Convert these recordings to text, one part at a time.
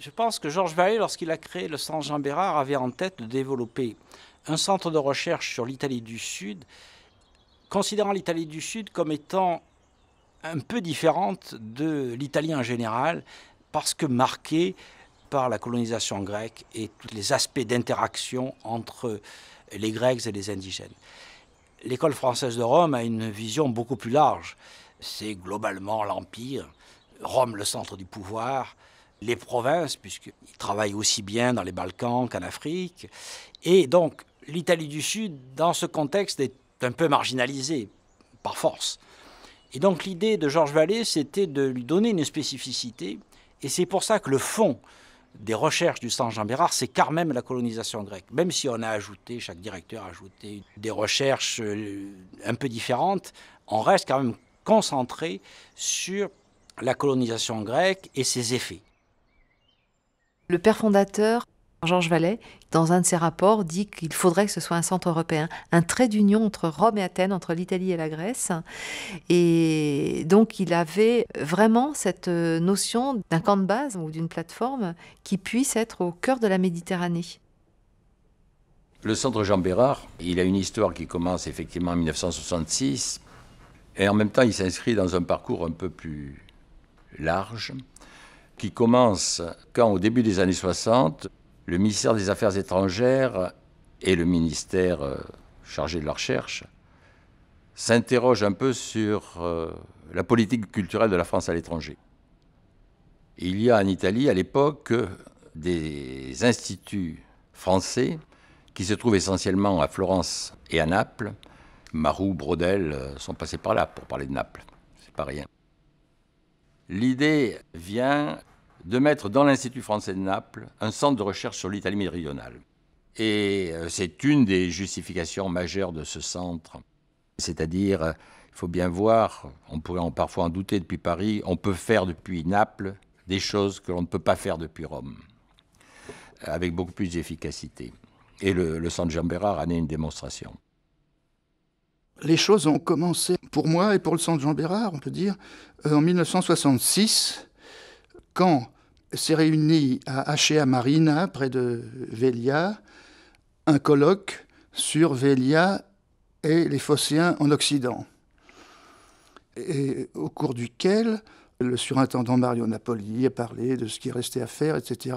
je pense que Georges Vallée, lorsqu'il a créé le Centre Jean Bérard, avait en tête de développer un centre de recherche sur l'Italie du Sud, considérant l'Italie du Sud comme étant un peu différente de l'Italie en général, parce que marquée par la colonisation grecque et tous les aspects d'interaction entre les Grecs et les indigènes. L'école française de Rome a une vision beaucoup plus large. C'est globalement l'Empire, Rome le centre du pouvoir, les provinces, puisqu'il travaillent aussi bien dans les Balkans qu'en Afrique. Et donc, l'Italie du Sud, dans ce contexte, est un peu marginalisée, par force. Et donc, l'idée de Georges Vallée, c'était de lui donner une spécificité. Et c'est pour ça que le fond des recherches du Saint Jean Bérard, c'est quand même la colonisation grecque. Même si on a ajouté, chaque directeur a ajouté des recherches euh, un peu différentes, on reste quand même concentré sur la colonisation grecque et ses effets. Le père fondateur, Georges Vallet, dans un de ses rapports, dit qu'il faudrait que ce soit un centre européen, un trait d'union entre Rome et Athènes, entre l'Italie et la Grèce. Et donc il avait vraiment cette euh, notion d'un camp de base ou d'une plateforme qui puisse être au cœur de la Méditerranée. Le centre Jean Bérard, il a une histoire qui commence effectivement en 1966, et en même temps il s'inscrit dans un parcours un peu plus large qui commence quand, au début des années 60, le ministère des Affaires étrangères et le ministère euh, chargé de la recherche s'interrogent un peu sur euh, la politique culturelle de la France à l'étranger. Il y a en Italie, à l'époque, des instituts français qui se trouvent essentiellement à Florence et à Naples. Marou, Brodel euh, sont passés par là pour parler de Naples. C'est pas rien. L'idée vient de mettre dans l'Institut français de Naples un centre de recherche sur l'Italie méridionale. Et euh, c'est une des justifications majeures de ce centre. C'est-à-dire, euh, il faut bien voir, on pourrait en parfois en douter depuis Paris, on peut faire depuis Naples des choses que l'on ne peut pas faire depuis Rome, euh, avec beaucoup plus d'efficacité. Et le, centre Jean-Bérard en est une démonstration. Les choses ont commencé pour moi et pour le centre Jean-Bérard, on peut dire, en 1966, quand s'est réuni à Achea Marina, près de Velia, un colloque sur Velia et les phocéens en Occident, et au cours duquel le surintendant Mario Napoli a parlé de ce qui restait à faire, etc.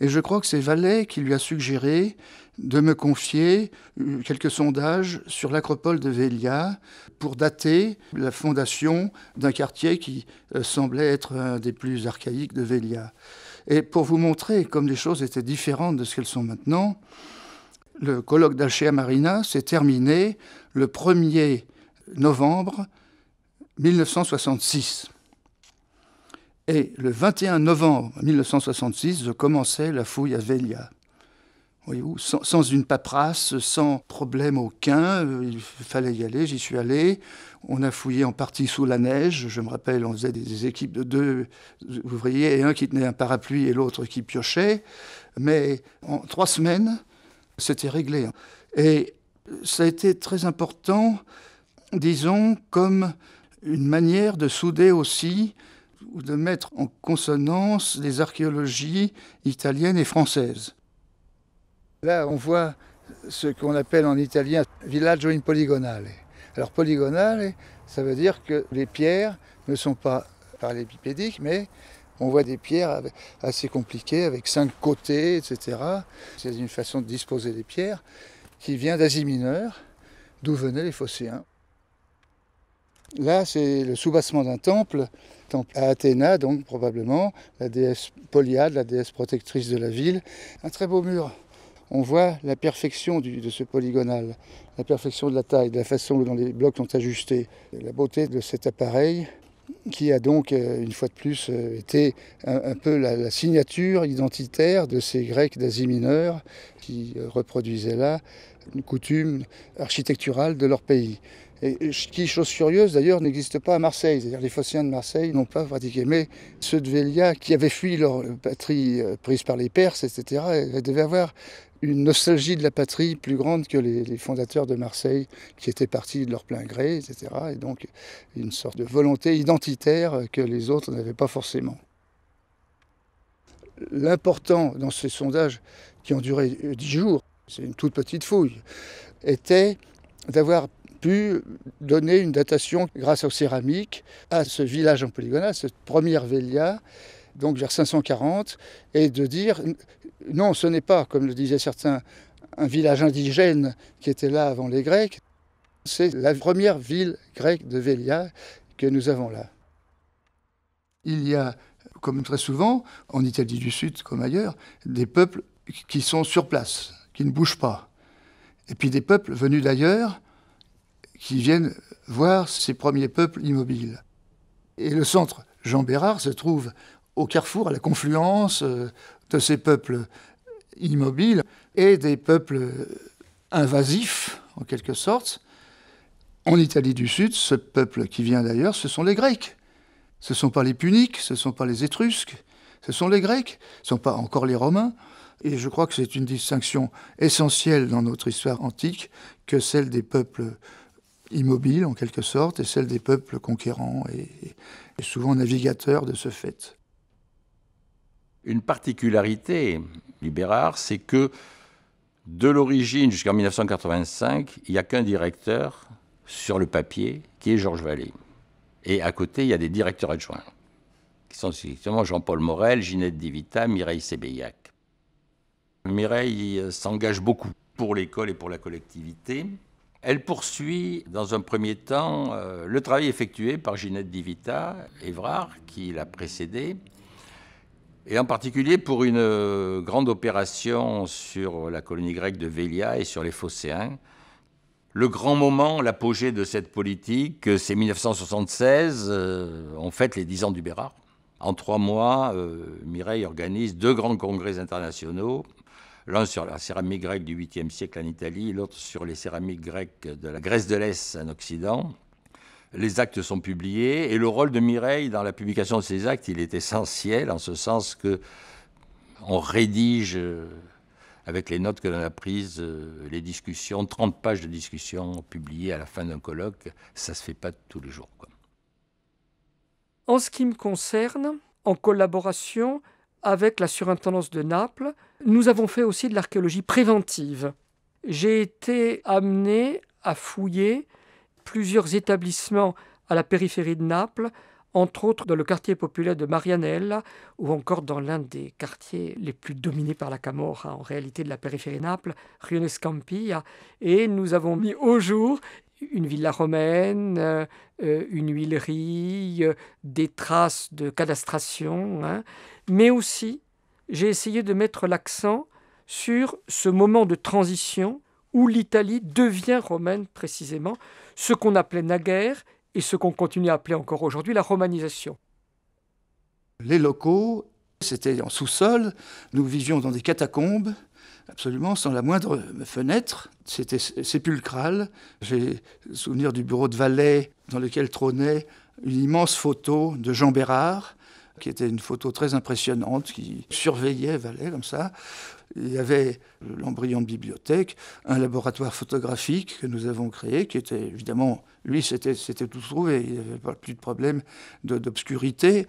Et je crois que c'est Vallet qui lui a suggéré de me confier euh, quelques sondages sur l'acropole de Velia pour dater la fondation d'un quartier qui euh, semblait être un des plus archaïques de Velia. Et pour vous montrer comme les choses étaient différentes de ce qu'elles sont maintenant, le colloque d'Alchea Marina s'est terminé le 1er novembre 1966. Et le 21 novembre 1966, je commençais la fouille à Velia. Voyez-vous, sans, sans, une paperasse, sans problème aucun, euh, il fallait y aller, j'y suis allé. On a fouillé en partie sous la neige. Je me rappelle, on faisait des équipes de deux ouvriers et un qui tenait un parapluie et l'autre qui piochait. Mais en trois semaines, c'était réglé. Et ça a été très important, disons, comme une manière de souder aussi ou de mettre en consonance les archéologies italiennes et françaises. Là, on voit ce qu'on appelle en italien villaggio in polygonale ». Alors polygonale, ça veut dire que les pierres ne sont pas parallélépipédiques, mais on voit des pierres assez compliquées avec cinq côtés, etc. C'est une façon de disposer des pierres qui vient d'Asie mineure, d'où venaient les phocéens. Là, c'est le soubassement d'un temple à Athéna, donc probablement, la déesse Polyade, la déesse protectrice de la ville. Un très beau mur. On voit la perfection de ce polygonal, la perfection de la taille, de la façon dont les blocs sont ajustés, la beauté de cet appareil qui a donc, euh, une fois de plus, euh, été un, peu la, signature identitaire de ces Grecs d'Asie mineure qui euh, reproduisaient là une coutume architecturale de leur pays. Et qui, chose curieuse d'ailleurs, n'existe pas à Marseille. C'est-à-dire les phocéens de Marseille n'ont pas pratiqué. Mais ceux de Vélia, qui avaient fui leur patrie euh, prise par les Perses, etc., devaient avoir une nostalgie de la patrie plus grande que les, les, fondateurs de Marseille, qui étaient partis de leur plein gré, etc. Et donc une sorte de volonté identitaire que les autres n'avaient pas forcément. L'important dans ces sondages, qui ont duré euh, dix jours, c'est une toute petite fouille, était d'avoir pu donner une datation grâce aux céramiques à ce village en polygonale, cette première Velia, donc vers 540, et de dire non, ce n'est pas, comme le disaient certains, un village indigène qui était là avant les Grecs, c'est la première ville grecque de Velia que nous avons là. Il y a, comme très souvent, en Italie du Sud comme ailleurs, des peuples qui sont sur place, qui ne bougent pas. Et puis des peuples venus d'ailleurs qui viennent voir ces premiers peuples immobiles. Et le centre Jean Bérard se trouve au carrefour, à la confluence euh, de ces peuples immobiles et des peuples invasifs, en quelque sorte. En Italie du Sud, ce peuple qui vient d'ailleurs, ce sont les Grecs. Ce ne sont pas les Puniques, ce ne sont pas les Étrusques, ce sont les Grecs, ce ne sont pas encore les Romains. Et je crois que c'est une distinction essentielle dans notre histoire antique que celle des peuples immobile en quelque sorte et celle des peuples conquérants et, souvent navigateurs de ce fait. Une particularité du Bérard, c'est que de l'origine jusqu'en 1985, il n'y a qu'un directeur sur le papier qui est Georges Vallée. Et à côté, il y a des directeurs adjoints qui sont justement Jean-Paul Morel, Ginette Divita, Mireille Sébéillac. Mireille euh, s'engage beaucoup pour l'école et pour la collectivité. Elle poursuit dans un premier temps euh, le travail effectué par Ginette Divita, Évrard, qui l'a précédée, et en particulier pour une euh, grande opération sur la colonie grecque de Vélia et sur les Phocéens. Le grand moment, l'apogée de cette politique, c'est 1976, En euh, on fête les 10 ans du Bérard. En trois mois, Mireille organise deux grands congrès internationaux, l'un sur la céramique grecque du 8e siècle en Italie, l'autre sur les céramiques grecques de la Grèce de l'Est en Occident. Les actes sont publiés et le rôle de Mireille dans la publication de ces actes, il est essentiel en ce sens que on rédige euh, avec les notes que l'on a prises, euh, les discussions, 30 pages de discussions publiées à la fin d'un colloque, ça ne se fait pas tous les jours. En ce qui me concerne, en collaboration avec la surintendance de Naples, nous avons fait aussi de l'archéologie préventive. J'ai été amené à fouiller plusieurs établissements à la périphérie de Naples, entre autres dans le quartier populaire de Marianella ou encore dans l'un des quartiers les plus dominés par la Camorra en réalité de la périphérie de Naples, Rione Scampia. Et nous avons mis au jour une villa romaine, euh, euh, une huilerie, euh, des traces de cadastration, hein. mais aussi j'ai essayé de mettre l'accent sur ce moment de transition où l'Italie devient romaine précisément, ce qu'on appelait naguère et ce qu'on continue à appeler encore aujourd'hui la romanisation. Les locaux, c'était en sous-sol, nous vivions dans des catacombes, absolument sans la moindre fenêtre. C'était sépulcral. J'ai souvenir du bureau de Valais dans lequel trônait une immense photo de Jean Bérard, qui était une photo très impressionnante, qui surveillait Valais comme ça. Il y avait l'embryon de bibliothèque, un laboratoire photographique que nous avons créé, qui était évidemment, lui, c'était tout trouvé, il n'y avait plus de problème d'obscurité.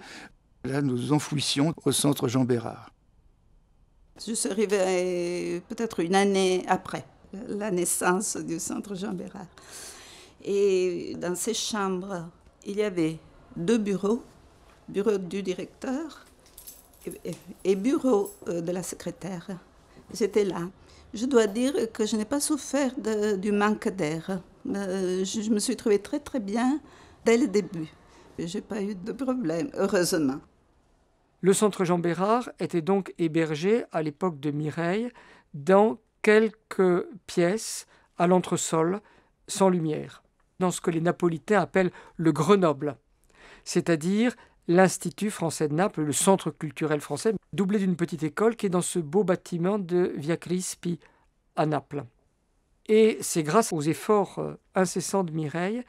Là, nous enfouissions au centre Jean Bérard. Je suis arrivée euh, peut-être une année après la naissance du centre Jean Bérard. Et dans ces chambres, il y avait deux bureaux, bureau du directeur et bureau euh, de la secrétaire. J'étais là. Je dois dire que je n'ai pas souffert du manque d'air. Euh, je, je me suis trouvée très très bien dès le début. Je n'ai pas eu de problème, heureusement. Le centre Jean Bérard était donc hébergé à l'époque de Mireille dans quelques pièces à l'entresol sans lumière, dans ce que les Napolitains appellent le Grenoble, c'est-à-dire l'Institut français de Naples, le centre culturel français, doublé d'une petite école qui est dans ce beau bâtiment de Via Crispi à Naples. Et c'est grâce aux efforts euh, incessants de Mireille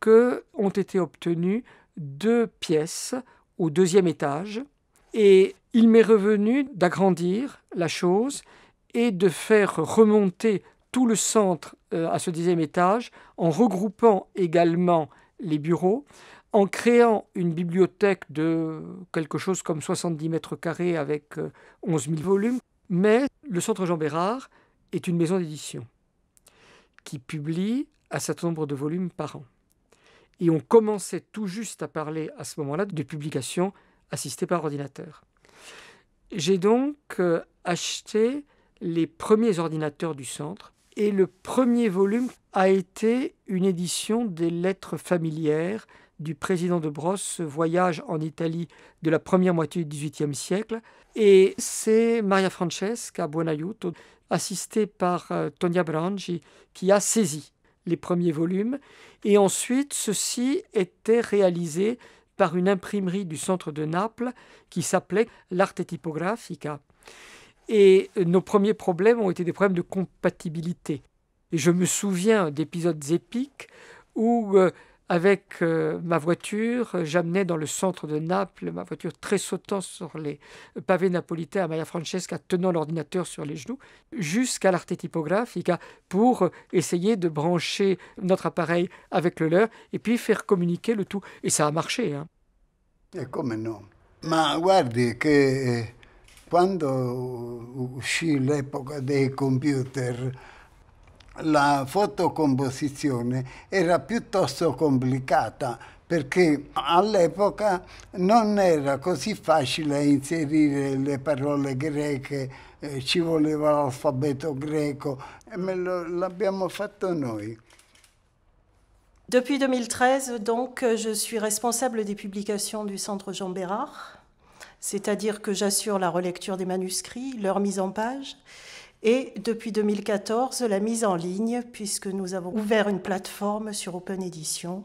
que ont été obtenues deux pièces au deuxième étage, et il m'est revenu d'agrandir la chose et de faire remonter tout le centre euh, à ce dixième étage en regroupant également les bureaux, en créant une bibliothèque de quelque chose comme 70 mètres carrés avec 11 euh, 000 volumes. Mais le Centre Jean Bérard est une maison d'édition qui publie un certain nombre de volumes par an. Et on commençait tout juste à parler à ce moment-là de publications assisté par ordinateur. J'ai donc euh, acheté les premiers ordinateurs du centre et le premier volume a été une édition des lettres familières du président de Brosse, voyage en Italie de la première moitié du XVIIIe siècle. Et c'est Maria Francesca Buonaiuto, assistée par euh, Tonia Brangi, qui a saisi les premiers volumes. Et ensuite, ceci était réalisé par une imprimerie du centre de Naples qui s'appelait l'Arte Typographica. Et nos premiers problèmes ont été des problèmes de compatibilité. Et je me souviens d'épisodes épiques où, euh, avec euh, ma voiture, j'amenais dans le centre de Naples ma voiture très sautant sur les pavés napolitains à Maria Francesca, tenant l'ordinateur sur les genoux, jusqu'à l'arte typographica pour essayer de brancher notre appareil avec le leur et puis faire communiquer le tout. Et ça a marché. Hein. E eh, come no? Ma guardi che eh, quando uscì l'epoca dei computer, la fotocomposizione era piuttosto complicata perché all'epoca non era così facile inserire le parole greche, eh, ci voleva l'alfabeto greco e l'abbiamo fatto noi. Depuis 2013, donc, je suis responsable des publications du Centre Jean Bérard, c'est-à-dire que j'assure la relecture des manuscrits, leur mise en page, et depuis 2014, la mise en ligne, puisque nous avons ouvert une plateforme sur Open Edition.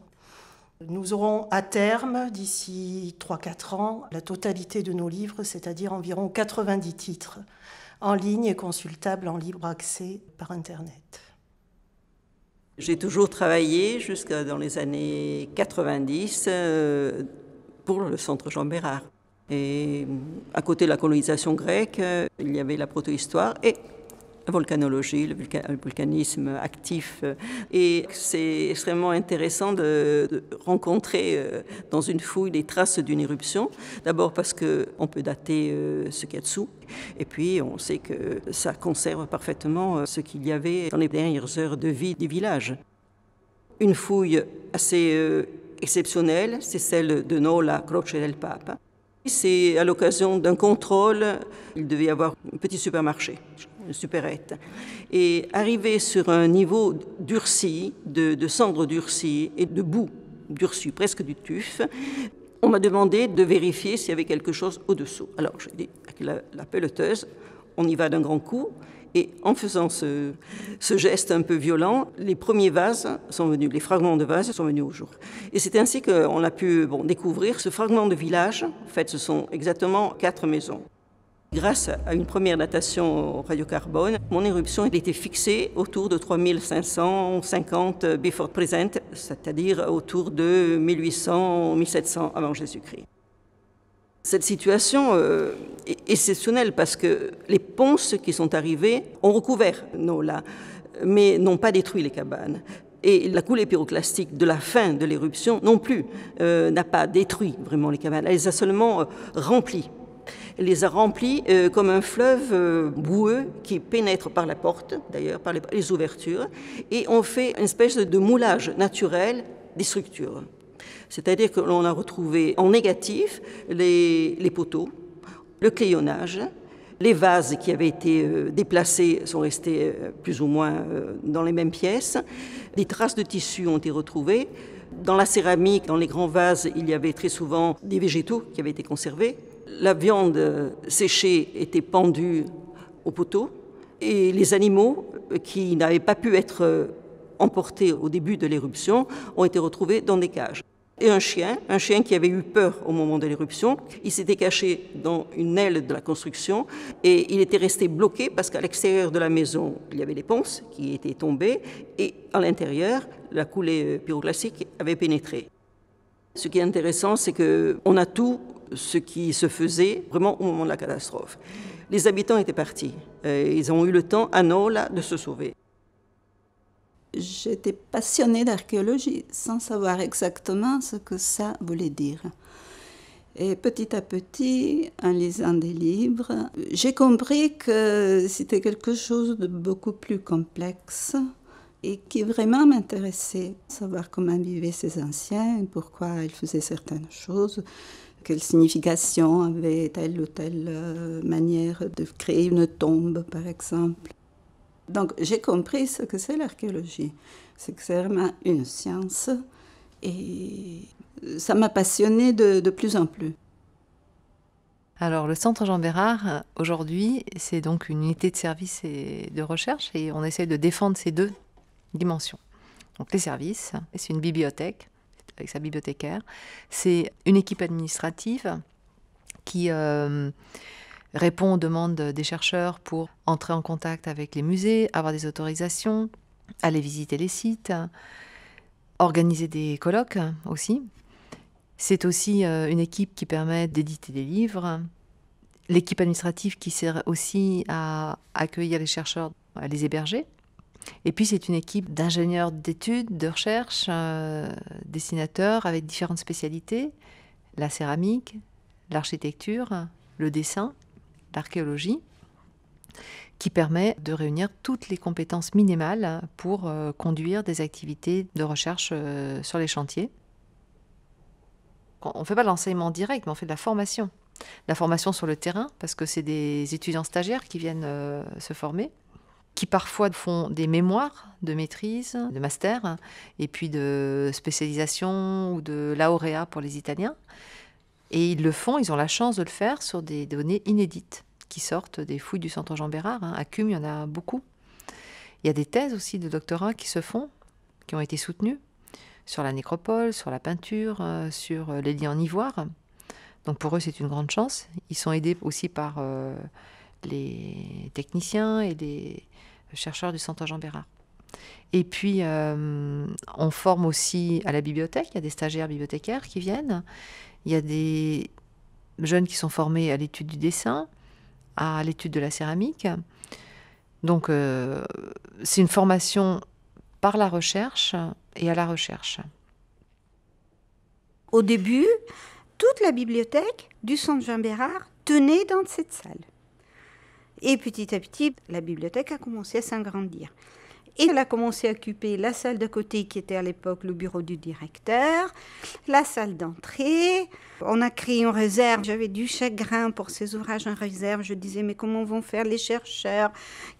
Nous aurons à terme, d'ici 3-4 ans, la totalité de nos livres, c'est-à-dire environ 90 titres en ligne et consultables en libre accès par Internet. J'ai toujours travaillé jusqu'à dans les années 90 euh, pour le centre Jean Bérard. Et euh, à côté de la colonisation grecque, euh, il y avait la protohistoire et volcanologie, le, volcanisme actif. Euh, et c'est extrêmement intéressant de, rencontrer euh, dans une fouille les traces d'une éruption. D'abord parce qu'on peut dater euh, ce qu'il y a dessous. Et puis, on sait que ça conserve parfaitement ce qu'il y avait dans les dernières heures de vie du village. Une fouille assez exceptionnelle, c'est celle de Nola Croce del Papa. C'est à l'occasion d'un contrôle, il devait y avoir un petit supermarché supérette. Et arrivé sur un niveau durci, de, cendres durcies et de boue durcie, presque du tuf, on m'a demandé de vérifier s'il y avait quelque chose au-dessous. Alors j'ai dit, avec la, peloteuse, on y va d'un grand coup. Et en faisant ce, geste un peu violent, les premiers vases sont venus, les fragments de vases sont venus au jour. Et c'est ainsi qu'on a pu découvrir ce fragment de village. En fait, ce sont exactement quatre maisons. Grâce à une première datation au radiocarbone, mon éruption a été fixée autour de 3550 before present, c'est-à-dire autour de 1800-1700 avant Jésus-Christ. Cette situation euh, est exceptionnelle parce que les ponces qui sont arrivées ont recouvert nos là, mais n'ont pas détruit les cabanes. Et la coulée pyroclastique de la fin de l'éruption non plus euh, n'a pas détruit vraiment les cabanes, elle les a seulement euh, remplies les a remplis euh, comme un fleuve euh, boueux qui pénètre par la porte, d'ailleurs, par les, ouvertures, et on fait une espèce de moulage naturel des structures. C'est-à-dire que l'on a retrouvé en négatif les, poteaux, le clayonnage, les vases qui avaient été euh, déplacés sont restés plus ou moins dans les mêmes pièces. Des traces de tissus ont été retrouvées. Dans la céramique, dans les grands vases, il y avait très souvent des végétaux qui avaient été conservés, la viande séchée était pendue au poteau et les animaux qui n'avaient pas pu être emportés au début de l'éruption ont été retrouvés dans des cages. Et un chien, un chien qui avait eu peur au moment de l'éruption, il s'était caché dans une aile de la construction et il était resté bloqué parce qu'à l'extérieur de la maison, il y avait des ponces qui étaient tombées et à l'intérieur, la coulée pyroclastique avait pénétré. Ce qui est intéressant, c'est qu'on a tout ce qui se faisait vraiment au moment de la catastrophe. Les habitants étaient partis. Euh, ils ont eu le temps, à Nola, de se sauver. J'étais passionnée d'archéologie sans savoir exactement ce que ça voulait dire. Et petit à petit, en lisant des livres, j'ai compris que c'était quelque chose de beaucoup plus complexe et qui vraiment m'intéressait. Savoir comment vivaient ces anciens, pourquoi ils faisaient certaines choses, quelle signification avait telle ou telle euh, manière de créer une tombe, par exemple. Donc j'ai compris ce que c'est l'archéologie. C'est que c'est vraiment une science et ça m'a passionné de, de, plus en plus. Alors le Centre Jean Bérard, aujourd'hui, c'est donc une unité de service et de recherche et on essaie de défendre ces deux dimensions. Donc les services, c'est une bibliothèque avec sa bibliothécaire. C'est une équipe administrative qui euh, répond aux demandes des chercheurs pour entrer en contact avec les musées, avoir des autorisations, aller visiter les sites, organiser des colloques aussi. C'est aussi euh, une équipe qui permet d'éditer des livres. L'équipe administrative qui sert aussi à accueillir les chercheurs, à les héberger. Et puis c'est une équipe d'ingénieurs d'études, de recherche, euh, dessinateurs avec différentes spécialités, la céramique, l'architecture, le dessin, l'archéologie, qui permet de réunir toutes les compétences minimales pour euh, conduire des activités de recherche euh, sur les chantiers. On ne fait pas de l'enseignement direct, mais on fait de la formation. La formation sur le terrain, parce que c'est des étudiants stagiaires qui viennent se former qui parfois font des mémoires de maîtrise, de master, et puis de spécialisation ou de laurea pour les Italiens. Et ils le font, ils ont la chance de le faire sur des données inédites qui sortent des fouilles du Centre Jean Bérard. Hein. À CUM, il y en a beaucoup. Il y a des thèses aussi de doctorat qui se font, qui ont été soutenues sur la nécropole, sur la peinture, euh, sur euh, les liens en ivoire. Donc pour eux, c'est une grande chance. Ils sont aidés aussi par euh, les techniciens et les, chercheur du Centre Jean Bérard. Et puis, euh, on forme aussi à la bibliothèque, il y a des stagiaires bibliothécaires qui viennent, il y a des jeunes qui sont formés à l'étude du dessin, à l'étude de la céramique. Donc, euh, c'est une formation par la recherche et à la recherche. Au début, toute la bibliothèque du Centre Jean Bérard tenait dans cette salle. Et petit à petit, la bibliothèque a commencé à s'agrandir. Et elle a commencé à occuper la salle de côté qui était à l'époque le bureau du directeur, la salle d'entrée. On a créé une réserve. J'avais du chagrin pour ces ouvrages en réserve. Je disais, mais comment vont faire les chercheurs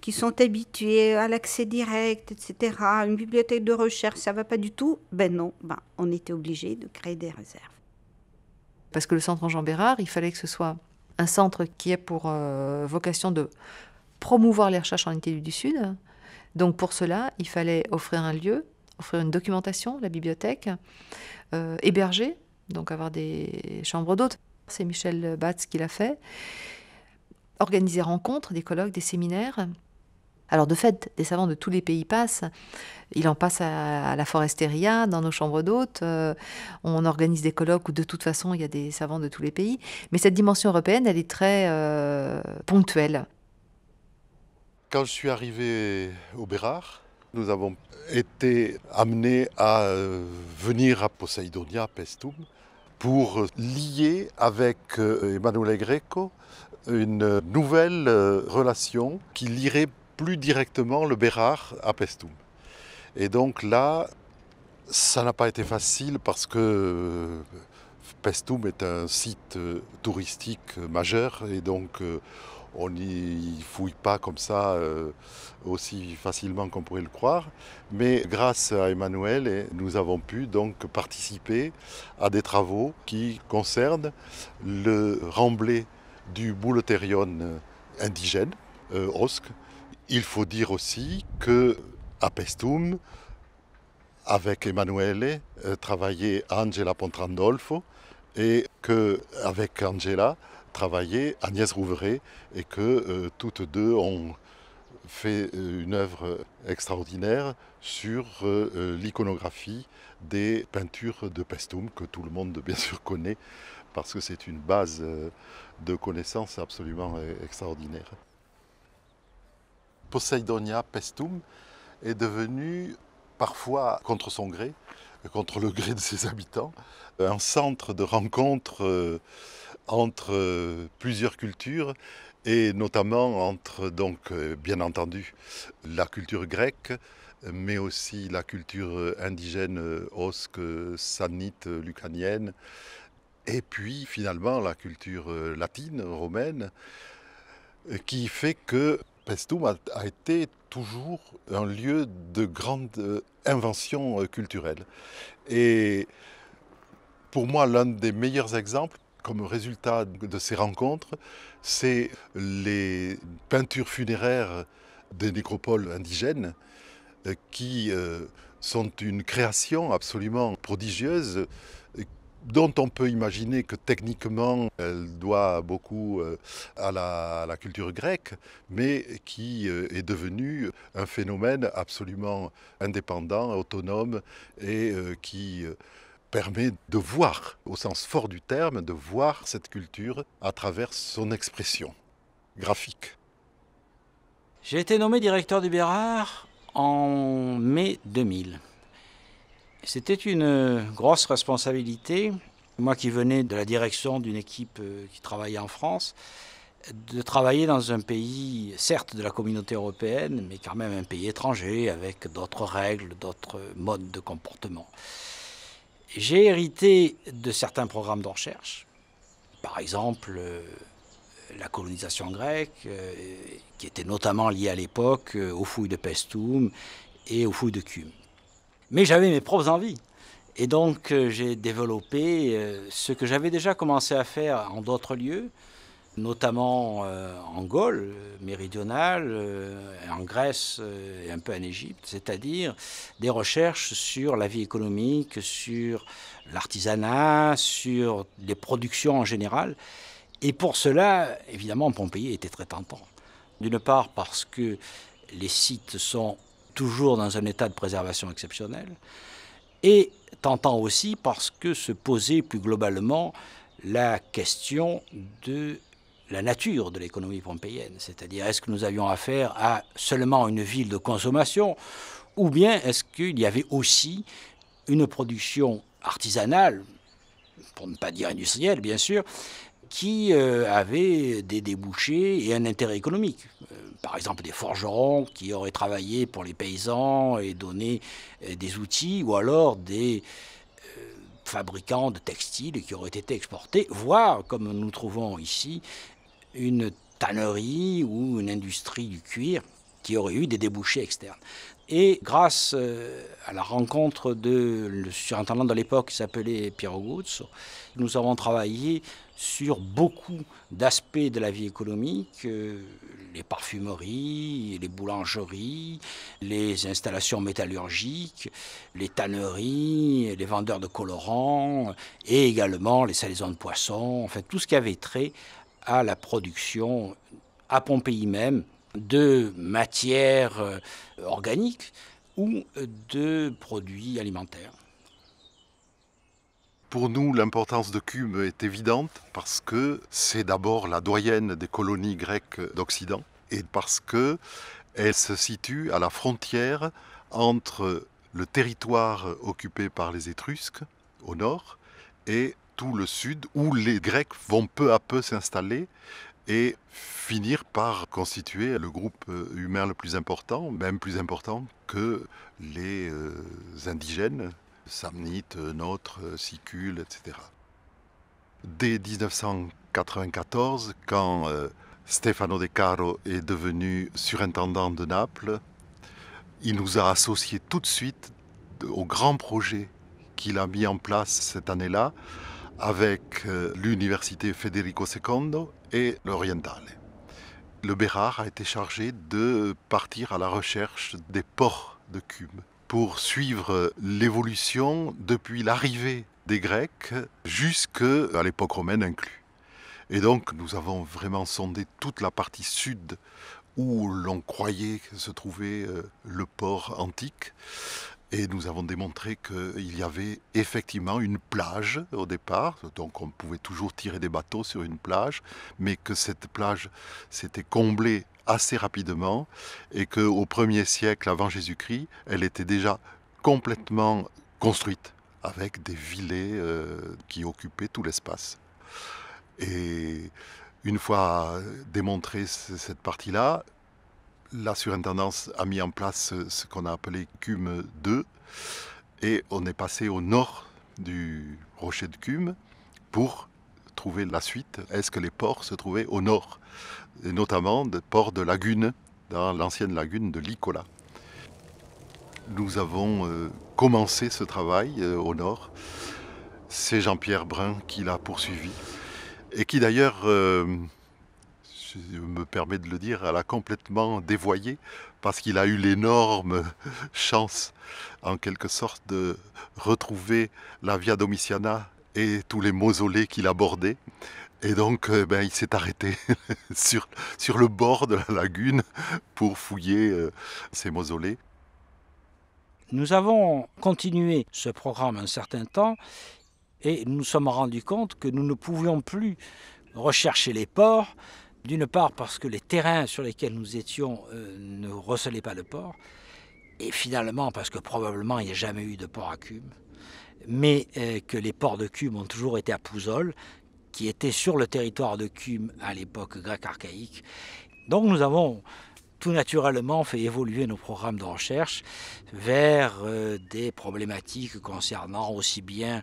qui sont habitués à l'accès direct, etc. Une bibliothèque de recherche, ça va pas du tout. Ben non, ben, on était obligé de créer des réserves. Parce que le centre en Jean Bérard, il fallait que ce soit un centre qui est pour euh, vocation de promouvoir les recherches en Italie du Sud. Donc pour cela, il fallait offrir un lieu, offrir une documentation, la bibliothèque, euh, héberger, donc avoir des chambres d'hôtes. C'est Michel Batz qui l'a fait. Organiser rencontres, des colloques, des séminaires. Alors de fait, des savants de tous les pays passent. Il en passe à, la Foresteria, dans nos chambres d'hôtes. Euh, on organise des colloques où de toute façon il y a des savants de tous les pays. Mais cette dimension européenne, elle est très euh, ponctuelle. Quand je suis arrivé au Bérard, nous avons été amenés à euh, venir à Poseidonia, à Pestum, pour lier avec Emmanuel Greco une nouvelle relation qui lirait plus directement le Bérard à Pestum. Et donc là, ça n'a pas été facile parce que euh, Pestum est un site euh, touristique euh, majeur et donc on n'y fouille pas comme ça aussi facilement qu'on pourrait le croire. Mais grâce à Emmanuel, nous avons pu donc participer à des travaux qui concernent le remblai du bouleterion indigène, Osk. Il faut dire aussi que à Pestum, avec Emanuele, euh, travaillait Angela Pontrandolfo et que avec Angela travaillait Agnès Rouveret et que euh, toutes deux ont fait euh, une œuvre extraordinaire sur l'iconographie des peintures de Pestum que tout le monde bien sûr connaît parce que c'est une base de connaissances absolument extraordinaire. Poseidonia pestum est devenu, parfois contre son gré, contre le gré de ses habitants, un centre de rencontre euh, entre euh, plusieurs cultures et notamment entre, donc, euh, bien entendu, la culture grecque, mais aussi la culture indigène osque, sanite, lucanienne, et puis finalement la culture latine, romaine, qui fait que Pestum a, a, été toujours un lieu de grande euh, invention euh, culturelle. Et pour moi, l'un des meilleurs exemples comme résultat de ces rencontres, c'est les peintures funéraires des nécropoles indigènes euh, qui sont une création absolument prodigieuse dont on peut imaginer que techniquement elle doit beaucoup euh, à la, culture grecque, mais qui euh, est devenue un phénomène absolument indépendant, autonome et euh, qui permet de voir, au sens fort du terme, de voir cette culture à travers son expression graphique. J'ai été nommé directeur du Bérard en mai 2000. C'était une euh, grosse responsabilité, moi qui venais de la direction d'une équipe euh, qui travaillait en France, de travailler dans un pays, certes de la communauté européenne, mais quand même un pays étranger, avec d'autres règles, d'autres modes de comportement. J'ai hérité de certains programmes de recherche, par exemple euh, la colonisation grecque, qui était notamment liée à l'époque aux fouilles de Pestum et aux fouilles de Cume. Mais j'avais mes propres envies. Et donc, euh, j'ai développé euh, ce que j'avais déjà commencé à faire en d'autres lieux, notamment euh, en Gaule méridionale, en Grèce et un peu en Égypte, c'est-à-dire des recherches sur la vie économique, sur l'artisanat, sur les productions en général. Et pour cela, évidemment, Pompéi était très tentant. D'une part parce que les sites sont toujours dans un état de préservation exceptionnel, et tentant aussi parce que se posait plus globalement la question de la nature de l'économie pompéienne, c'est-à-dire est-ce que nous avions affaire à seulement une ville de consommation, ou bien est-ce qu'il y avait aussi une production artisanale, pour ne pas dire industrielle bien sûr, qui euh, avaient des débouchés et un intérêt économique. Euh, par exemple, des forgerons qui auraient travaillé pour les paysans et donné euh, des outils, ou alors des fabricants de textiles qui auraient été exportés, voire, comme nous trouvons ici, une tannerie ou une industrie du cuir qui aurait eu des débouchés externes. Et grâce à la rencontre de le surintendant de l'époque qui s'appelait Pierre nous avons travaillé sur beaucoup d'aspects de la vie économique, euh, les parfumeries, les boulangeries, les installations métallurgiques, les tanneries, les vendeurs de colorants, et également les salaisons de poissons, enfin tout ce qui avait trait à la production à Pompéi même de matières euh, organiques ou euh, de produits alimentaires. Pour nous, l'importance de Cume est évidente parce que c'est d'abord la doyenne des colonies grecques d'Occident et parce que elle se situe à la frontière entre le territoire occupé par les Étrusques au nord et tout le sud où les Grecs vont peu à peu s'installer et finir par constituer le groupe humain le plus important, même plus important que les euh, indigènes samnites, euh, nôtres, euh, sicules, etc. Dès 1994, quand euh, Stefano De Caro est devenu surintendant de Naples, il nous a associés tout de suite au grand projet qu'il a mis en place cette année-là avec l'université Federico II et l'Orientale. Le Bérard a été chargé de partir à la recherche des ports de Cube pour suivre l'évolution depuis l'arrivée des Grecs jusqu'à l'époque romaine inclus. Et donc nous avons vraiment sondé toute la partie sud où l'on croyait se trouver euh, le port antique. Et nous avons démontré qu'il y avait effectivement une plage au départ, donc on pouvait toujours tirer des bateaux sur une plage, mais que cette plage s'était comblée assez rapidement et qu'au 1er siècle avant Jésus-Christ, elle était déjà complètement construite avec des villets euh, qui occupaient tout l'espace. Et une fois démontré cette partie-là, la surintendance a mis en place ce qu'on a appelé Cume 2 et on est passé au nord du rocher de Cume pour trouver la suite. Est-ce que les ports se trouvaient au nord et notamment des ports de lagune dans l'ancienne lagune de Licola. Nous avons euh, commencé ce travail euh, au nord. C'est Jean-Pierre Brun qui l'a poursuivi et qui d'ailleurs euh, je me permets de le dire, elle a complètement dévoyé parce qu'il a eu l'énorme chance, en quelque sorte, de retrouver la Via Domitiana et tous les mausolées qu'il abordait. Et donc, eh ben, il s'est arrêté sur, sur le bord de la lagune pour fouiller euh, ces mausolées. Nous avons continué ce programme un certain temps et nous nous sommes rendus compte que nous ne pouvions plus rechercher les ports d'une part parce que les terrains sur lesquels nous étions euh, ne recelaient pas le port, et finalement parce que probablement il n'y a jamais eu de port à Cume, mais euh, que les ports de Cume ont toujours été à Pouzol, qui était sur le territoire de Cume à l'époque grecque archaïque. Donc nous avons tout naturellement fait évoluer nos programmes de recherche vers euh, des problématiques concernant aussi bien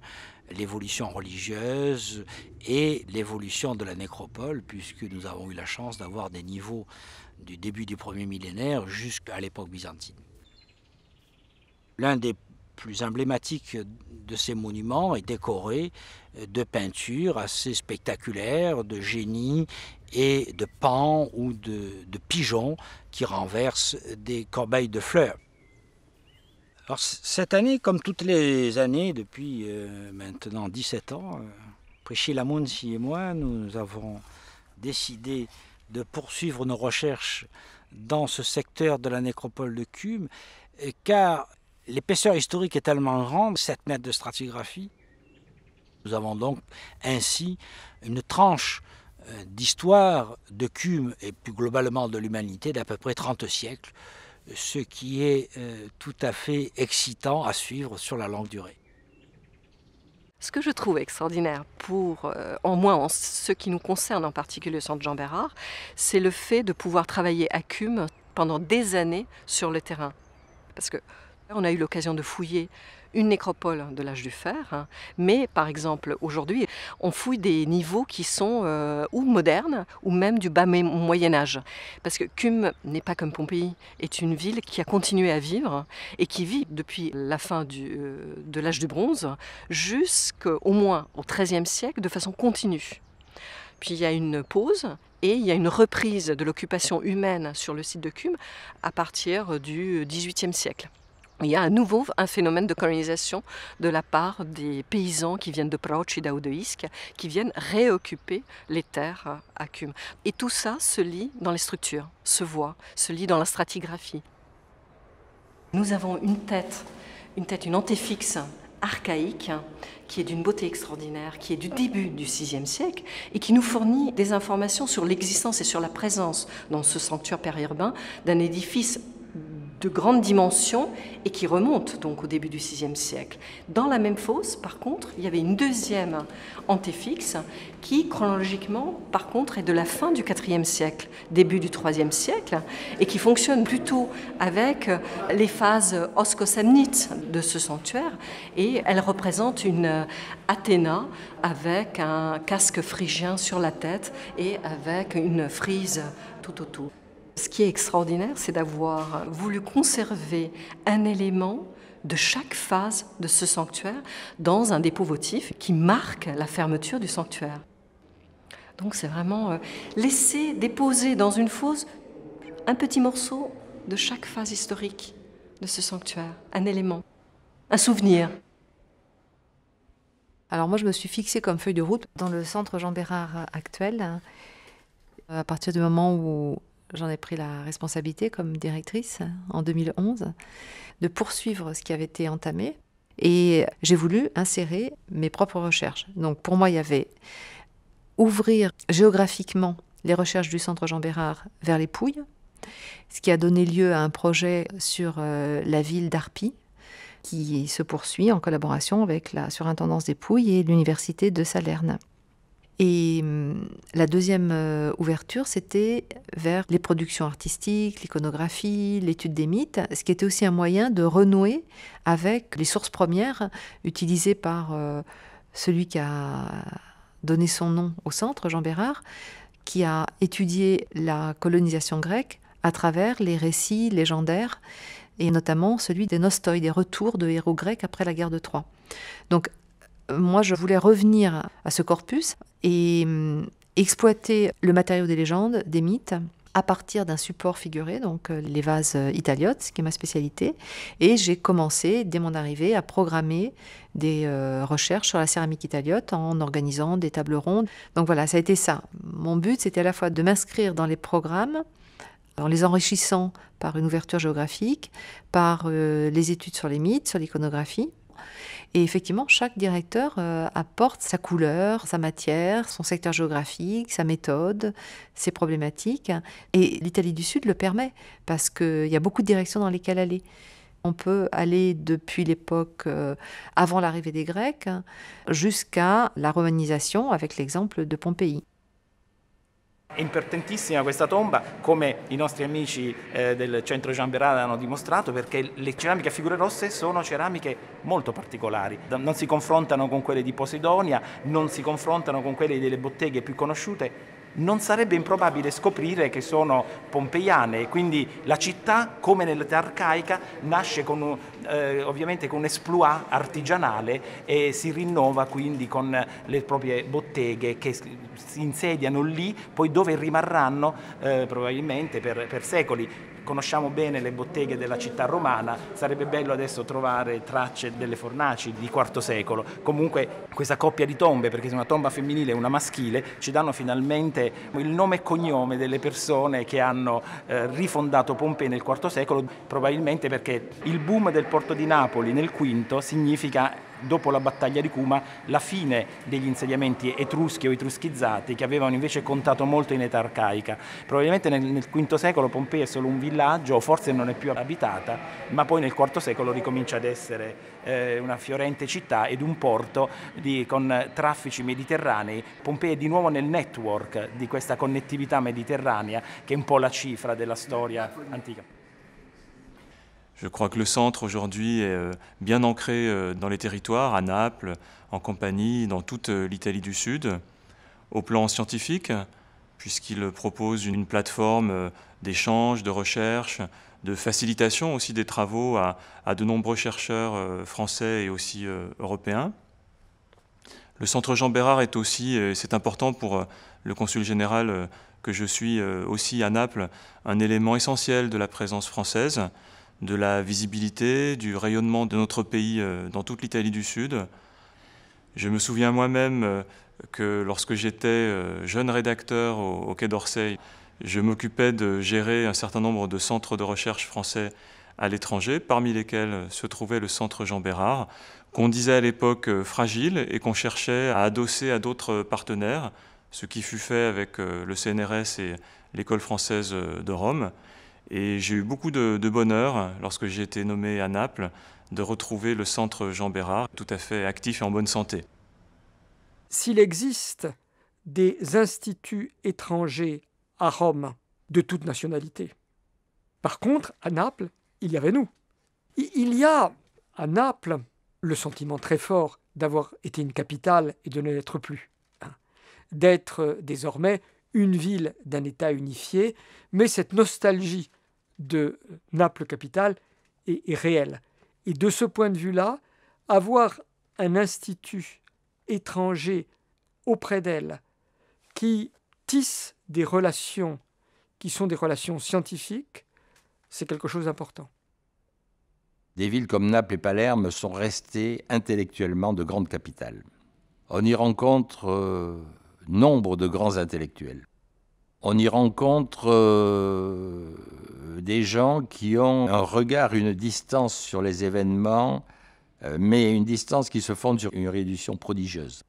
l'évolution religieuse et l'évolution de la nécropole, puisque nous avons eu la chance d'avoir des niveaux du début du premier millénaire jusqu'à l'époque byzantine. L'un des plus emblématiques de ces monuments est décoré de peintures assez spectaculaires, de génies et de pans ou de, de pigeons qui renversent des corbeilles de fleurs. Alors, cette année, comme toutes les années depuis euh, maintenant 17 ans, euh, Prêcher et moi, nous avons décidé de poursuivre nos recherches dans ce secteur de la nécropole de Cume, car l'épaisseur historique est tellement grande, 7 mètres de stratigraphie. Nous avons donc ainsi une tranche euh, d'histoire de Cume et plus globalement de l'humanité d'à peu près 30 siècles ce qui est euh, tout à fait excitant à suivre sur la longue durée. Ce que je trouve extraordinaire pour, euh, en moins en ce qui nous concerne en particulier le centre Jean Bérard, c'est le fait de pouvoir travailler à Cume pendant des années sur le terrain. Parce que on a eu l'occasion de fouiller une nécropole de l'âge du fer, hein. mais par exemple aujourd'hui on fouille des niveaux qui sont euh, ou modernes ou même du bas Moyen Âge. Parce que Cum n'est pas comme Pompéi, est une ville qui a continué à vivre et qui vit depuis la fin euh, de l'âge du bronze jusqu'au moins au XIIIe siècle de façon continue. Puis il y a une pause et il y a une reprise de l'occupation humaine sur le site de Cume à partir du XVIIIe siècle il y a à nouveau un phénomène de colonisation de la part des paysans qui viennent de Prochida ou de Isk, qui viennent réoccuper les terres à Cume. Et tout ça se lit dans les structures, se voit, se lit dans la stratigraphie. Nous avons une tête, une tête, une antéfixe archaïque, qui est d'une beauté extraordinaire, qui est du début du VIe siècle, et qui nous fournit des informations sur l'existence et sur la présence dans ce sanctuaire périurbain d'un édifice de grande dimension et qui remonte donc au début du VIe siècle. Dans la même fosse, par contre, il y avait une deuxième antéfixe qui, chronologiquement, par contre, est de la fin du IVe siècle, début du IIIe siècle, et qui fonctionne plutôt avec les phases osco de ce sanctuaire, et elle représente une Athéna avec un casque phrygien sur la tête et avec une frise tout autour. Ce qui est extraordinaire, c'est d'avoir voulu conserver un élément de chaque phase de ce sanctuaire dans un dépôt votif qui marque la fermeture du sanctuaire. Donc c'est vraiment euh, laisser déposer dans une fosse un petit morceau de chaque phase historique de ce sanctuaire, un élément, un souvenir. Alors moi je me suis fixée comme feuille de route dans le centre Jean Bérard actuel. Euh, à partir du moment où j'en ai pris la responsabilité comme directrice en 2011, de poursuivre ce qui avait été entamé. Et j'ai voulu insérer mes propres recherches. Donc pour moi, il y avait ouvrir géographiquement les recherches du Centre Jean Bérard vers les Pouilles, ce qui a donné lieu à un projet sur euh, la ville d'Arpi, qui se poursuit en collaboration avec la surintendance des Pouilles et l'Université de Salerne. Et hum, la deuxième euh, ouverture, c'était vers les productions artistiques, l'iconographie, l'étude des mythes, ce qui était aussi un moyen de renouer avec les sources premières utilisées par euh, celui qui a donné son nom au centre, Jean Bérard, qui a étudié la colonisation grecque à travers les récits légendaires et notamment celui des Nostoi, des retours de héros grecs après la guerre de Troie. Donc moi, je voulais revenir à ce corpus et hum, exploiter le matériau des légendes, des mythes, à partir d'un support figuré, donc euh, les vases euh, italiotes, qui est ma spécialité. Et j'ai commencé, dès mon arrivée, à programmer des euh, recherches sur la céramique italiote en organisant des tables rondes. Donc voilà, ça a été ça. Mon but, c'était à la fois de m'inscrire dans les programmes, en les enrichissant par une ouverture géographique, par les études sur les mythes, sur l'iconographie, et effectivement, chaque directeur euh, apporte sa couleur, sa matière, son secteur géographique, sa méthode, ses problématiques. Et l'Italie du Sud le permet, parce qu'il y a beaucoup de directions dans lesquelles aller. On peut aller depuis l'époque euh, avant l'arrivée des Grecs jusqu'à la romanisation avec l'exemple de Pompéi. È importantissima questa tomba, come i nostri amici eh, del centro Giamberale hanno dimostrato, perché le ceramiche a figure rosse sono ceramiche molto particolari. Non si confrontano con quelle di Posidonia, non si confrontano con quelle delle botteghe più conosciute, non sarebbe improbabile scoprire che sono pompeiane e quindi la città, come nell'età arcaica, nasce con eh, ovviamente con un esploit artigianale e si rinnova quindi con le proprie botteghe che si insediano lì, poi dove rimarranno eh, probabilmente per, per secoli conosciamo bene le botteghe della città romana, sarebbe bello adesso trovare tracce delle fornaci di IV secolo. Comunque questa coppia di tombe, perché sono una tomba femminile e una maschile, ci danno finalmente il nome e cognome delle persone che hanno eh, rifondato Pompei nel IV secolo, probabilmente perché il boom del porto di Napoli nel V significa dopo la battaglia di Cuma la fine degli insediamenti etruschi o etruschizzati che avevano invece contato molto in età arcaica. Probabilmente nel, nel V secolo Pompei è solo un villaggio, forse non è più abitata, ma poi nel IV secolo ricomincia ad essere eh, una fiorente città ed un porto di, con traffici mediterranei. Pompei è di nuovo nel network di questa connettività mediterranea che è un po' la cifra della storia antica. Je crois que le centre aujourd'hui est euh, bien ancré euh, dans les territoires, à Naples, en compagnie, dans toute euh, l'Italie du Sud. Au plan scientifique, puisqu'il propose une plateforme d'échange, de recherche, de facilitation aussi des travaux à, à, de nombreux chercheurs français et aussi européens. Le centre Jean Bérard est aussi, c'est important pour le consul général que je suis aussi à Naples, un élément essentiel de la présence française de la visibilité, du rayonnement de notre pays euh, dans toute l'Italie du Sud. Je me souviens moi-même euh, que lorsque j'étais euh, jeune rédacteur au, Quai d'Orsay, je m'occupais de gérer un certain nombre de centres de recherche français à l'étranger, parmi lesquels se trouvait le centre Jean Bérard, qu'on disait à l'époque fragile et qu'on cherchait à adosser à d'autres partenaires, ce qui fut fait avec le CNRS et l'école française de Rome. Et j'ai eu beaucoup de, bonheur, lorsque j'ai été nommé à Naples, de retrouver le centre Jean Bérard, tout à fait actif et en bonne santé. S'il existe des instituts étrangers à Rome, de toute nationalité, par contre, à Naples, il y avait nous. Il y a à Naples le sentiment très fort d'avoir été une capitale et de ne l'être plus, d'être euh, désormais une ville d'un État unifié, mais cette nostalgie de Naples capitale est, réelle. Et de ce point de vue-là, avoir un institut étranger auprès d'elle qui tisse des relations qui sont des relations scientifiques, c'est quelque chose d'important. Des villes comme Naples et Palerme sont restées intellectuellement de grandes capitales. On y rencontre euh, nombre de grands intellectuels. On y rencontre euh, des gens qui ont un regard, une distance sur les événements, euh, mais une distance qui se fonde sur une réduction prodigieuse.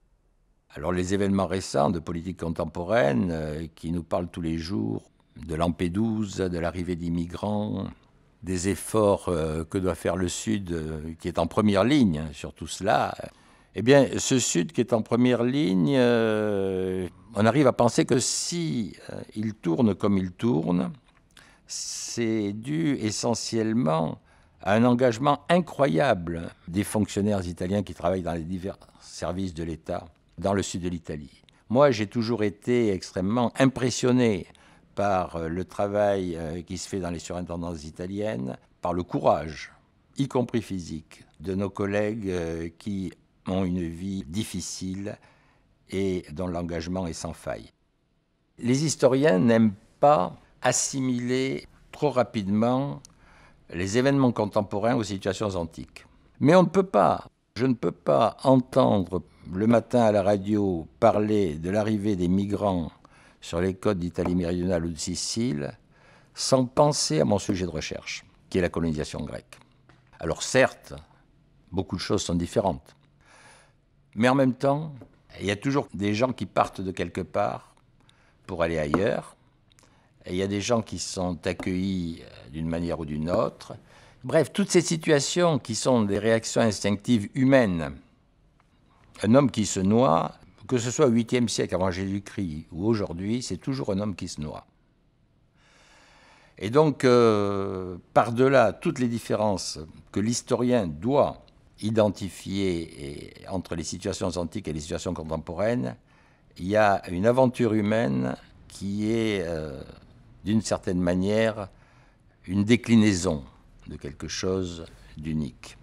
Alors les événements récents de politique contemporaine euh, qui nous parlent tous les jours de Lampedusa, de l'arrivée d'immigrants, des efforts que doit faire le Sud, qui est en première ligne sur tout cela, eh bien, ce Sud qui est en première ligne, euh, on arrive à penser que si euh, il tourne comme il tourne, c'est dû essentiellement à un engagement incroyable des fonctionnaires italiens qui travaillent dans les divers services de l'État dans le sud de l'Italie. Moi, j'ai toujours été extrêmement impressionné par euh, le travail qui se fait dans les surintendances italiennes, par le courage, y compris physique, de nos collègues qui ont une vie difficile et dont l'engagement est sans faille. Les historiens n'aiment pas assimiler trop rapidement les événements contemporains aux situations antiques. Mais on ne peut pas, je ne peux pas entendre le matin à la radio parler de l'arrivée des migrants sur les côtes d'Italie méridionale ou de Sicile sans penser à mon sujet de recherche, qui est la colonisation grecque. Alors certes, beaucoup de choses sont différentes. Mais en même temps, il y a toujours des gens qui partent de quelque part pour aller ailleurs. Et il y a des gens qui sont accueillis euh, d'une manière ou d'une autre. Bref, toutes ces situations qui sont des réactions instinctives humaines. Un homme qui se noie, que ce soit au 8e siècle avant Jésus-Christ ou aujourd'hui, c'est toujours un homme qui se noie. Et donc, euh, par-delà toutes les différences que l'historien doit identifié entre les situations antiques et les situations contemporaines, il y a une aventure humaine qui est, euh, d'une certaine manière, une déclinaison de quelque chose d'unique.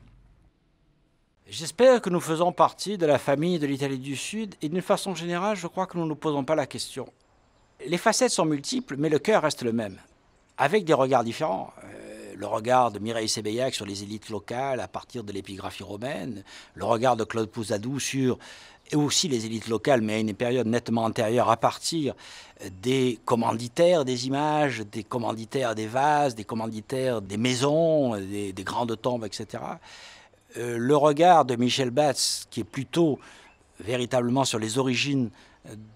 J'espère que nous faisons partie de la famille de l'Italie du Sud et d'une façon générale, je crois que nous ne posons pas la question. Les facettes sont multiples, mais le cœur reste le même, avec des regards différents. Euh, le regard de Mireille Sebeillac sur les élites locales à partir de l'épigraphie romaine, le regard de Claude Pousadou sur et aussi les élites locales, mais à une période nettement antérieure, à partir des commanditaires des images, des commanditaires des vases, des commanditaires des maisons, des, grandes tombes, etc. Euh, le regard de Michel Batz, qui est plutôt véritablement sur les origines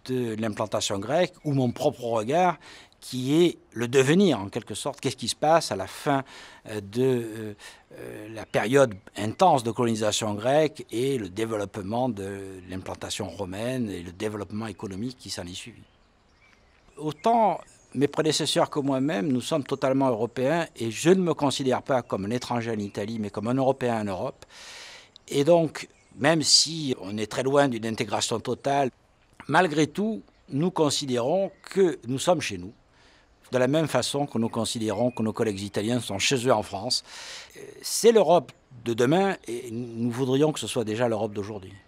de l'implantation grecque, ou mon propre regard, qui est le devenir en quelque sorte. Qu'est-ce qui se passe à la fin euh, de euh, euh, la période intense de colonisation grecque et le développement de l'implantation romaine et le développement économique qui s'en est suivi. Autant mes prédécesseurs que moi-même, nous sommes totalement européens et je ne me considère pas comme un étranger en Italie, mais comme un Européen en Europe. Et donc, même si on est très loin d'une intégration totale, malgré tout, nous considérons que nous sommes chez nous de la même façon que nous considérons que nos collègues italiens sont chez eux en France. Euh, c'est l'Europe de demain et nous voudrions que ce soit déjà l'Europe d'aujourd'hui.